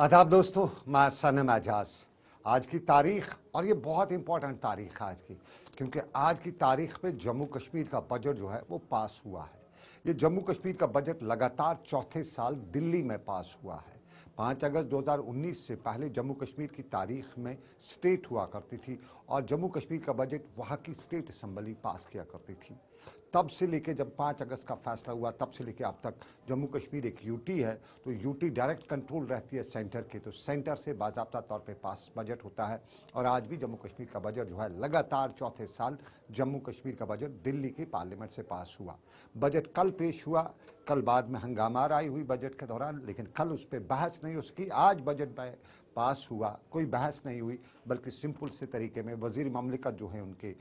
आदाब दोस्तों मैं सनम एजाज आज की तारीख और ये बहुत इंपॉर्टेंट तारीख है आज की क्योंकि आज की तारीख में जम्मू कश्मीर का बजट जो है वो पास हुआ है ये जम्मू कश्मीर का बजट लगातार चौथे साल दिल्ली में पास हुआ है पाँच अगस्त 2019 से पहले जम्मू कश्मीर की तारीख में स्टेट हुआ करती थी और जम्मू कश्मीर का बजट वहाँ की स्टेट असम्बली पास किया करती थी तब से लेके जब पाँच अगस्त का फैसला हुआ तब से लेके अब तक जम्मू कश्मीर एक यूटी है तो यूटी डायरेक्ट कंट्रोल रहती है सेंटर के तो सेंटर से बाबा तौर पे पास बजट होता है और आज भी जम्मू कश्मीर का बजट जो है लगातार चौथे साल जम्मू कश्मीर का बजट दिल्ली के पार्लियामेंट से पास हुआ बजट कल पेश हुआ कल बाद में हंगामा आई हुई बजट के दौरान लेकिन कल उस पर बहस नहीं नहीं उसकी आज बजट में पास हुआ कोई बहस नहीं हुई बल्कि सिंपल से तरीके में वजीर ममलिकत जो है उनके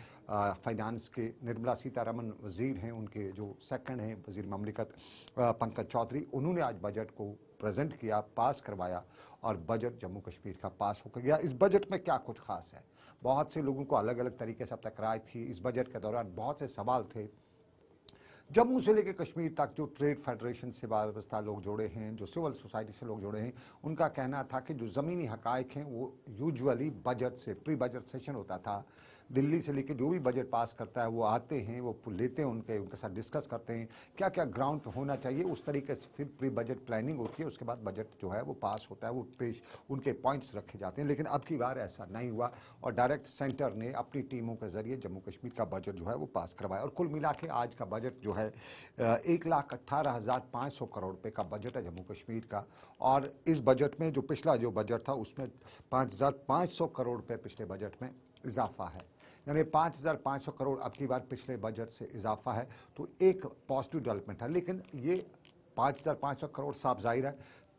फाइनेंस के निर्मला सीतारमन वजीर हैं उनके जो सेकंड हैं वजीर ममलिकत पंकज चौधरी उन्होंने आज बजट को प्रेजेंट किया पास करवाया और बजट जम्मू कश्मीर का पास होकर गया इस बजट में क्या कुछ खास है बहुत से लोगों को अलग अलग तरीके से अब तक राय थी इस बजट के दौरान बहुत से सवाल थे जम्मू से लेकर कश्मीर तक जो ट्रेड फेडरेशन से वाबस्ता लोग जुड़े हैं जो सिविल सोसाइटी से लोग जुड़े हैं उनका कहना था कि जो ज़मीनी हक़ हैं वो यूजुअली बजट से प्री बजट सेशन होता था दिल्ली से लेकर जो भी बजट पास करता है वो आते हैं वो लेते हैं उनके उनके साथ डिस्कस करते हैं क्या क्या ग्राउंड पर होना चाहिए उस तरीके से फिर प्री बजट प्लानिंग होती है उसके बाद बजट जो है वो पास होता है वो पेश उनके पॉइंट्स रखे जाते हैं लेकिन अब की बार ऐसा नहीं हुआ और डायरेक्ट सेंटर ने अपनी टीमों के जरिए जम्मू कश्मीर का बजट जो है वो पास करवाया और कुल मिला के आज का बजट जो है एक लाख अट्ठारह हज़ार पाँच सौ करोड़ रुपये का बजट है जम्मू कश्मीर का और इस बजट में जो पिछला जो बजट था उसमें पाँच हज़ार पाँच सौ करोड़ रुपये पिछले बजट में इजाफा है यानी पाँच हज़ार पाँच सौ करोड़ अब की बार पिछले बजट से इजाफा है तो एक पॉजिटिव डेवलपमेंट है लेकिन ये पाँच हज़ार पाँच सौ करोड़ साफ जाहिर है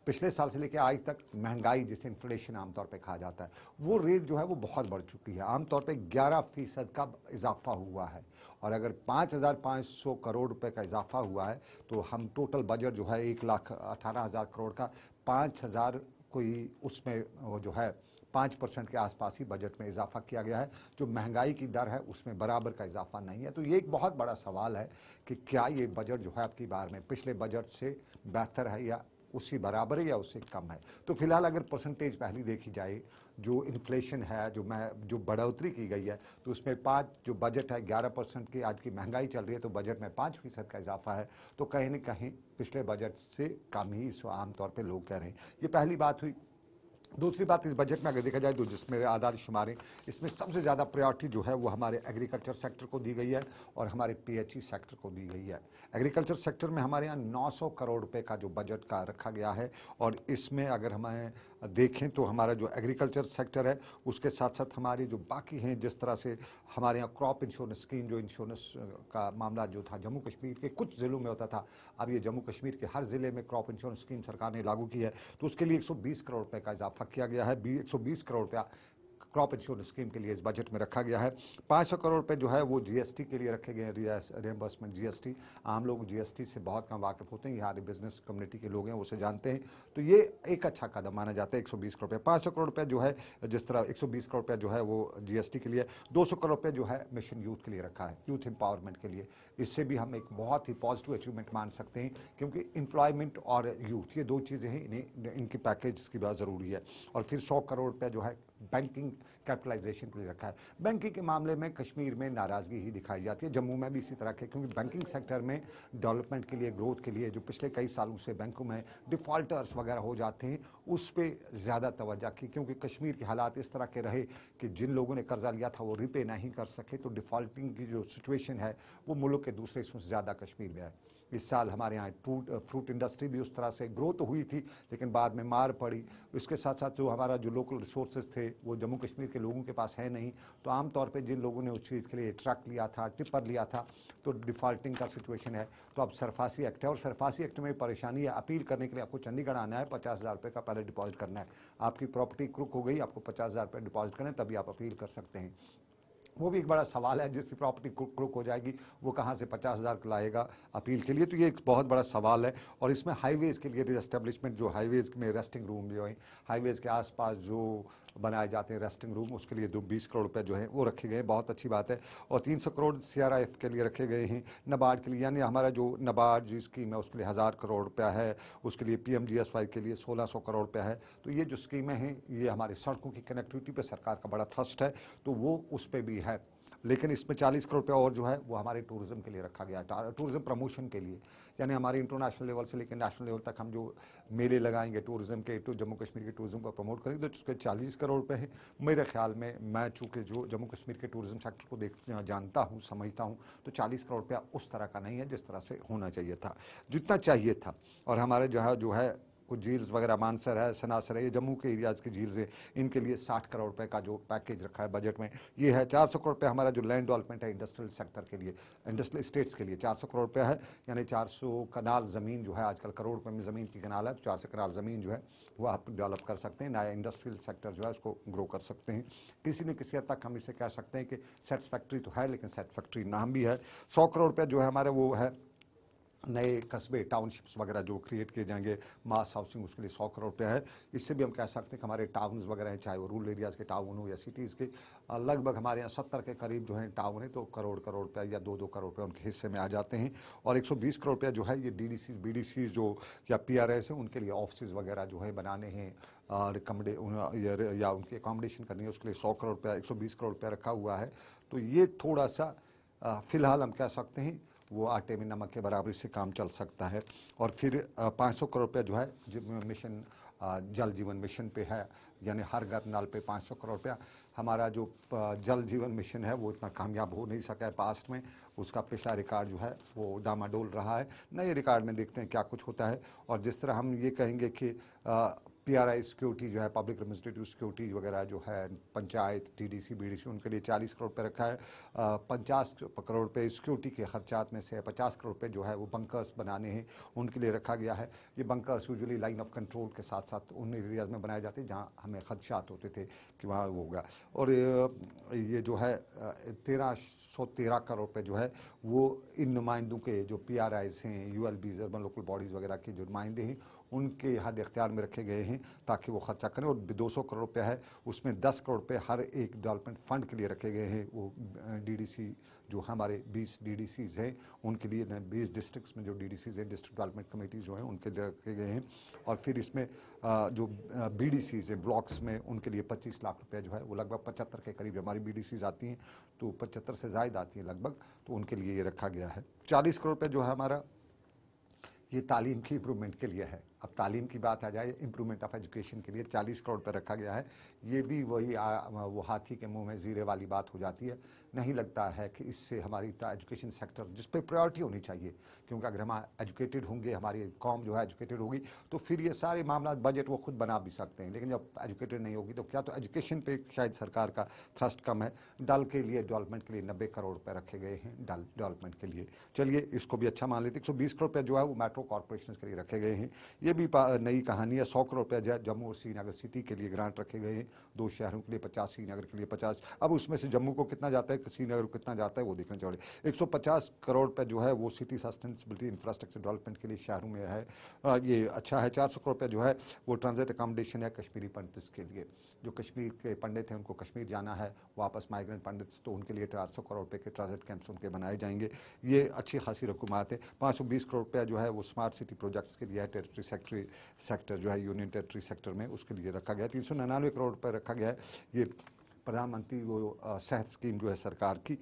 पिछले साल से लेकर आज तक महंगाई जिसे इन्फ्लेशन आमतौर पर कहा जाता है वो रेट जो है वो बहुत बढ़ चुकी है आमतौर पर ग्यारह फीसद का इजाफा हुआ है और अगर 5,500 करोड़ रुपए का इजाफा हुआ है तो हम टोटल बजट जो है एक लाख अठारह हज़ार करोड़ का 5,000 कोई उसमें वो जो है पाँच परसेंट के आसपास ही बजट में इजाफा किया गया है जो महंगाई की दर है उसमें बराबर का इजाफा नहीं है तो ये एक बहुत बड़ा सवाल है कि क्या ये बजट जो है आपकी बार में पिछले बजट से बेहतर है या उसी बराबर है या उससे कम है तो फिलहाल अगर परसेंटेज पहली देखी जाए जो इन्फ्लेशन है जो मैं जो बढ़ोतरी की गई है तो उसमें पाँच जो बजट है ग्यारह परसेंट की आज की महंगाई चल रही है तो बजट में पाँच फीसद का इजाफा है तो कहीं ना कहीं पिछले बजट से कम ही इस आमतौर पर लोग कह रहे हैं ये पहली बात हुई दूसरी बात इस बजट में अगर देखा जाए तो जिसमें आधार शुमारी इसमें सबसे ज़्यादा प्रायोरिटी जो है वो हमारे एग्रीकल्चर सेक्टर को दी गई है और हमारे पीएचई सेक्टर e को दी गई है एग्रीकल्चर सेक्टर में हमारे यहाँ 900 करोड़ रुपए का जो बजट का रखा गया है और इसमें अगर हमें देखें तो हमारा जो एग्रीकल्चर सेक्टर है उसके साथ साथ हमारे जो बाकी हैं जिस तरह से हमारे यहाँ क्रॉप इंश्योरेंस स्कीम जो इंश्योरेंस का मामला जो था जम्मू कश्मीर के कुछ ज़िलों में होता था अब ये जम्मू कश्मीर के हर ज़िले में क्रॉप इंश्योरेंस स्कीम सरकार ने लागू की है तो उसके लिए एक करोड़ रुपये का इजाफा किया गया है एक सौ बीस करोड़ रुपया क्रॉप इंश्योरेंस स्कीम के लिए इस बजट में रखा गया है पाँच सौ करोड़ रुपये जो है वो टी के लिए रखे गए हैं रिएम्बर्समेंट टी आम लोग टी से बहुत कम वाकिफ होते हैं यहाँ बिजनेस कम्युनिटी के लोग हैं उसे जानते हैं तो ये एक अच्छा कदम माना जाता है एक करोड़ रुपये पाँच करोड़ रुपये जो है जिस तरह एक करोड़ रुपये जो है वो टी के लिए दो करोड़ रुपये जो है मिशन यूथ के लिए रखा है यूथ एम्पावरमेंट के लिए इससे भी हम एक बहुत ही पॉजिटिव अचीवमेंट मान सकते हैं क्योंकि एम्प्लॉयमेंट और यूथ ये दो चीज़ें हैं इन्हें इनकी पैकेज की बहुत ज़रूरी है और फिर सौ करोड़ रुपया जो है बैंकिंग कैपिटलाइजेशन के लिए रखा है बैंकिंग के मामले में कश्मीर में नाराज़गी ही दिखाई जाती है जम्मू में भी इसी तरह के क्योंकि बैंकिंग सेक्टर में डेवलपमेंट के लिए ग्रोथ के लिए जो पिछले कई सालों से बैंकों में डिफ़ॉल्टर्स वगैरह हो जाते हैं उस पर ज़्यादा तोज्जा की क्योंकि कश्मीर के हालात इस तरह के रहे कि जिन लोगों ने कर्जा लिया था वो रिपे नहीं कर सके तो डिफ़ॉल्टिंग की जो सिचुएशन है वो मुल्क के दूसरे हिस्सों से ज़्यादा कश्मीर में है इस साल हमारे यहाँ फ्रूट फ्रूट इंडस्ट्री भी उस तरह से ग्रो तो हुई थी लेकिन बाद में मार पड़ी इसके साथ साथ जो हमारा जो लोकल रिसोर्सेज थे वो जम्मू कश्मीर के लोगों के पास है नहीं तो आमतौर पर जिन लोगों ने उस चीज़ के लिए ट्रक लिया था टिपर लिया था तो डिफ़ॉल्टिंग का सिचुएशन है तो अब सरफासी एक्ट है और सरफासी एक्ट में परेशानी है अपील करने के लिए आपको चंडीगढ़ आना है पचास हज़ार रुपये का पहले डिपॉजिट करना है आपकी प्रॉपर्टी क्रुक हो गई आपको पचास हज़ार रुपये डिपॉजिट करना है तभी आप अपील कर सकते हैं वो भी एक बड़ा सवाल है जिसकी प्रॉपर्टी क्रुक हो जाएगी वो कहाँ से पचास हज़ार लाएगा अपील के लिए तो ये एक बहुत बड़ा सवाल है और इसमें हाईवेज़ के लिए रिस्टेब्लिशमेंट जो हाईवेज़ में रेस्टिंग रूम भी हुई हाईवेज़ के आसपास जो बनाए जाते हैं रेस्टिंग रूम उसके लिए दो बीस करोड़ रुपये जो है वो रखे गए हैं बहुत अच्छी बात है और तीन सौ crore C R I F के लिए रखे गए हैं नबार्ड के लिए यानी हमारा जो नबार्ड जो स्कीम है उसके लिए हज़ार करोड़ रुपया है उसके लिए P M G S Y के लिए सोलह सौ करोड़ रुपया है तो ये जो स्कीमें हैं ये हमारी सड़कों की कनेक्टिविटी पर सरकार का बड़ा थ्रस्ट है तो वो उस पर भी है लेकिन इसमें चालीस करोड़ रुपया और जो है वो हमारे टूरिज़्म के लिए रखा गया है टूरिज़्म प्रमोशन के लिए यानी हमारे इंटरनेशनल लेवल से लेकर नेशनल लेवल तक हम जो मेले लगाएंगे टूरिज़्म के तो जम्मू कश्मीर के टूरिज़्म को प्रमोट करेंगे तो उसके चालीस करोड़ रुपये हैं मेरे ख्याल में मैं चूँकि जो जम्मू कश्मीर के टूरिज़्म सेक्टर को देख जानता हूँ समझता हूँ तो चालीस करोड़ रुपया उस तरह का नहीं है जिस तरह से होना चाहिए था जितना चाहिए था और हमारे जो है जो है कुछ झील्स वगैरह मानसर है सनासर है ये जम्मू के एरियाज़ की झील्स है इनके लिए साठ करोड़ रुपये का जो पैकेज रखा है बजट में ये है चार सौ करोड़ रुपये हमारा जो लैंड डेवलपमेंट है इंडस्ट्रियल सेक्टर के लिए इंडस्ट्रियल स्टेट्स के लिए चार सौ करोड़ रुपये है यानी चार सौ कनाल ज़मीन जो है आजकल करोड़ रुपये में ज़मीन की कनाल है तो चार सौ कनाल ज़मीन जो है वो आप डेवलप कर सकते हैं नया इंडस्ट्रियल सेक्टर जो है उसको ग्रो कर सकते हैं किसी न किसी हद तक हम इसे कह सकते हैं कि सेट्स फैक्ट्री तो है लेकिन सेट फैक्ट्री नाम भी है सौ करोड़ रुपये जो है हमारे वो है नए कस्बे टाउनशिप्स वगैरह जो क्रिएट किए जाएंगे मास हाउसिंग उसके लिए सौ करोड़ रुपया है इससे भी हम कह सकते हैं कि हमारे टाउन्स वगैरह हैं चाहे वो रूरल एरियाज़ के टाउन हो या सिटीज़ के लगभग हमारे यहाँ सत्तर के करीब जो हैं टाउन हैं तो करोड़ करोड़ रुपया या दो दो करोड़ रुपया उनके हिस्से में आ जाते हैं और एक करोड़ रुपया जो है ये डी डी जो या पी हैं उनके लिए ऑफिस वगैरह जो है बनाने हैं रिकमडे या उनकी अकोमोडेशन करनी है उसके लिए सौ करोड़ रुपया एक करोड़ रुपया रखा हुआ है तो ये थोड़ा सा फिलहाल हम कह सकते हैं वो आटे में नमक के बराबरी से काम चल सकता है और फिर पाँच सौ करोड़ रुपया जो है मिशन जल जीवन मिशन पे है यानी हर घर नल पे 500 करोड़ रुपया हमारा जो जल जीवन मिशन है वो इतना कामयाब हो नहीं सका है पास्ट में उसका पिछला रिकॉर्ड जो है वो डामाडोल रहा है नए रिकॉर्ड में देखते हैं क्या कुछ होता है और जिस तरह हम ये कहेंगे कि पीआरआई सिक्योरिटी जो है पब्लिक एडमिनिस्ट्रेटिव सिक्योरिटी वगैरह जो है पंचायत टीडीसी बीडीसी उनके लिए 40 करोड़ पे रखा है पचास करोड़ पे सिक्योरिटी के खर्चात में से 50 करोड़ पे जो है वो बंकर्स बनाने हैं उनके लिए रखा गया है ये bunkers usually line of control के साथ साथ उन एरियाज़ में बनाए जाते हैं जहाँ हमें खदशात होते थे कि वहाँ वो होगा और ये जो है तेरह सौ तेरह करोड़ पे जो है वो इन नुमाइंदों के जो पी आर आईज हैं U L Bs urban local bodies वगैरह के जो नुमाइंदे हैं उनके हद इख्तियार में रखे गए हैं ताकि वो खर्चा करें और दो सौ करोड़ रुपया है उसमें दस करोड़ रुपये हर एक डेवलपमेंट फंड के लिए रखे गए हैं वो डीडीसी जो हमारे बीस सीज़ हैं उनके लिए बीस डिस्ट्रिक्स में जो डी सीज हैं डिस्ट्रिक्ट डेवलपमेंट कमेटीज जो हैं उनके लिए रखे गए हैं और फिर इसमें जो बी डी सीज हैं ब्लॉक्स में उनके लिए पच्चीस लाख रुपया जो है वो लगभग पचहत्तर के करीब हमारी बी डी सीज आती हैं तो पचहत्तर से जायद आती हैं लगभग तो उनके लिए ये रखा गया है चालीस करोड़ रुपये जो है हमारा ये तालीम की इम्प्रूवमेंट के लिए है अब तालीम की बात आ जाए इम्प्रूवमेंट ऑफ एजुकेशन के लिए 40 करोड़ पर रखा गया है ये भी वही आ, वो हाथी के मुंह में जीरे वाली बात हो जाती है नहीं लगता है कि इससे हमारी एजुकेशन सेक्टर जिस पर प्रायोरिटी होनी चाहिए क्योंकि अगर हम एजुकेटेड होंगे हमारी कॉम जो है एजुकेटेड होगी तो फिर ये सारे मामला बजट वो खुद बना भी सकते हैं लेकिन जब एजुकेटेड नहीं होगी तो क्या तो एजुकेशन पर शायद सरकार का थ्रस्ट कम है डल के लिए डेवलपमेंट के लिए नब्बे करोड़ रुपये रखे गए हैं डल डेवलपमेंट के लिए चलिए इसको भी अच्छा मान लेते एक करोड़ रुपये जो है वो मेट्रो कॉरपोरेशन के लिए रखे गए हैं ये भी नई कहानी है सौ करोड़ रुपया जम्मू और श्रीनगर सिटी के लिए ग्रांट रखे गए हैं दो शहरों के लिए पचास श्रीनगर के लिए पचास अब उसमें से जम्मू को कितना जाता है श्रीनगर को कितना जाता है वो देखना चाहिए एक करोड़ रुपया जो है वो सिटी सस्टेनेबिलिटी इंफ्रास्ट्रक्चर डेवलपमेंट के लिए शहरों में है ये अच्छा है चार करोड़ रुपया जो है वो ट्रांजिट अकोमोडेशन है कश्मीरी पंडित के लिए जो कश्मीर के पंडित हैं उनको कश्मीर जाना है वापस माइग्रेंट पंडित तो उनके लिए चार करोड़ रुपये के ट्रांजिट कैंप्स उनके बनाए जाएंगे ये अच्छी खासी रकूमत है पाँच करोड़ रुपया जो है वो स्मार्ट सिटी प्रोजेक्ट्स के लिए है टेरिटरी फैक्ट्री सेक्टर जो है यूनियन टेरेटरी सेक्टर में उसके लिए रखा गया है तीन सौ निन्यानवे करोड़ रुपये रखा गया है ये प्रधानमंत्री वो सेहत स्कीम जो है सरकार की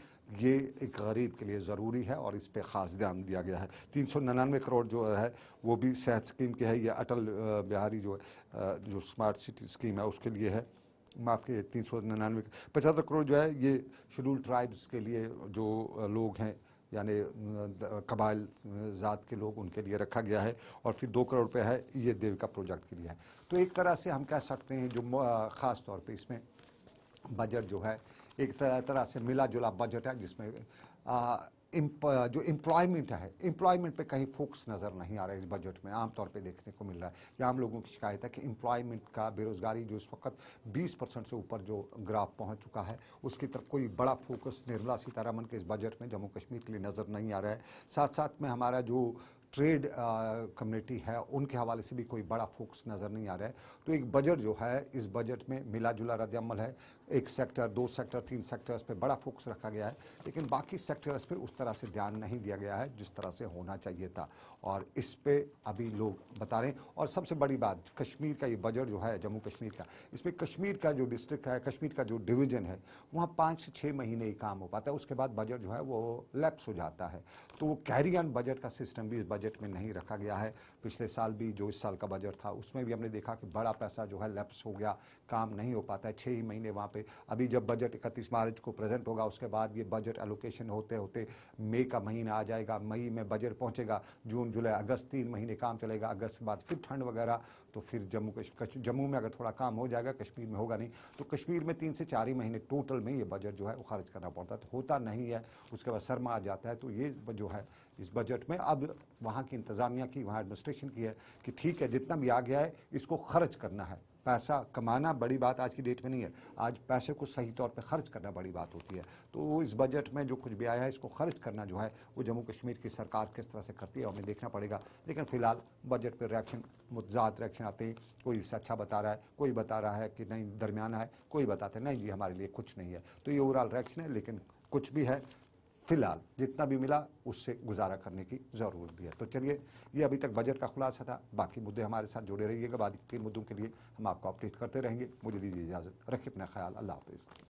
ये एक गरीब के लिए ज़रूरी है और इस पर ख़ास ध्यान दिया गया है तीन सौ निन्यानवे करोड़ जो है वो भी सेहत स्कीम के है ये अटल बिहारी जो जो स्मार्ट सिटी स्कीम है उसके लिए है माफ़ किए तीन सौ निन्यानवे पचहत्तर करोड़ जो है ये शेड्यूल ट्राइब्स के लिए जो लोग हैं यानी कबाइल ज़ात के लोग उनके लिए रखा गया है और फिर दो करोड़ रुपये है ये देविका प्रोजेक्ट के लिए है तो एक तरह से हम कह सकते हैं जो ख़ास तौर पे इसमें बजट जो है एक तरह तरह से मिला जुला बजट है जिसमें Uh, जो एम्प्लॉयमेंट है एम्प्लॉयमेंट पे कहीं फोकस नज़र नहीं आ रहा है इस बजट में आमतौर पे देखने को मिल रहा है या आम लोगों की शिकायत है कि एम्प्लॉयमेंट का बेरोज़गारी जो इस वक्त 20 परसेंट से ऊपर जो ग्राफ पहुंच चुका है उसकी तरफ कोई बड़ा फोकस निर्मला सीतारामन के इस बजट में जम्मू कश्मीर के लिए नज़र नहीं आ रहा है साथ साथ में हमारा जो ट्रेड कम्युनिटी है उनके हवाले से भी कोई बड़ा फोकस नज़र नहीं आ रहा है तो एक बजट जो है इस बजट में मिला जुला रद्दमल है एक सेक्टर दो सेक्टर तीन सेक्टर्स पे बड़ा फोकस रखा गया है लेकिन बाकी सेक्टर्स पे उस तरह से ध्यान नहीं दिया गया है जिस तरह से होना चाहिए था और इस पर अभी लोग बता रहे हैं और सबसे बड़ी बात कश्मीर का ये बजट जो है जम्मू कश्मीर का इसमें कश्मीर का जो डिस्ट्रिक्ट है कश्मीर का जो डिवीज़न है वहाँ पाँच से छः महीने ही काम हो पाता है उसके बाद बजट जो है वो लेप्स हो जाता है तो वो कैरी ऑन बजट का सिस्टम भी इस बजट में नहीं रखा गया है पिछले साल भी जो इस साल का बजट था उसमें भी हमने देखा कि बड़ा पैसा जो है लैप्स हो गया काम नहीं हो पाता है छः ही महीने वहाँ पे अभी जब बजट इकतीस मार्च को प्रेजेंट होगा उसके बाद ये बजट एलोकेशन होते होते मई का महीना आ जाएगा मई में बजट पहुँचेगा जून जुलाई अगस्त तीन महीने काम चलेगा अगस्त के बाद फिर ठंड वगैरह तो फिर जम्मू कश्मीर जम्मू में अगर थोड़ा काम हो जाएगा कश्मीर में होगा नहीं तो कश्मीर में तीन से चार ही महीने टोटल में ये बजट जो है वो खर्च करना पड़ता है तो होता नहीं है उसके बाद सरमा आ जाता है तो ये जो है इस बजट में अब वहाँ की इंतज़ामिया की वहाँ एडमिनिस्ट्रेशन की है कि ठीक है जितना भी आ गया है इसको खर्च करना है पैसा कमाना बड़ी बात आज की डेट में नहीं है आज पैसे को सही तौर पर खर्च करना बड़ी बात होती है तो इस बजट में जो कुछ भी आया है इसको खर्च करना जो है वो जम्मू कश्मीर की सरकार किस तरह से करती है हमें देखना पड़ेगा लेकिन फिलहाल बजट पर रिएक्शन मुतजाद रिएक्शन आते हैं कोई इससे अच्छा बता रहा है कोई बता रहा है कि नहीं दरमियाना है कोई बताते नहीं जी हमारे लिए कुछ नहीं है तो ये ओवरऑल रिएक्शन है लेकिन कुछ भी है फिलहाल जितना भी मिला उससे गुजारा करने की ज़रूरत भी है तो चलिए ये अभी तक बजट का खुलासा था बाकी मुद्दे हमारे साथ जुड़े रहिएगा बाकी मुद्दों के लिए हम आपको अपडेट करते रहेंगे मुझे दीजिए इजाज़त रखिए अपना ख्याल अल्लाह हाफिज़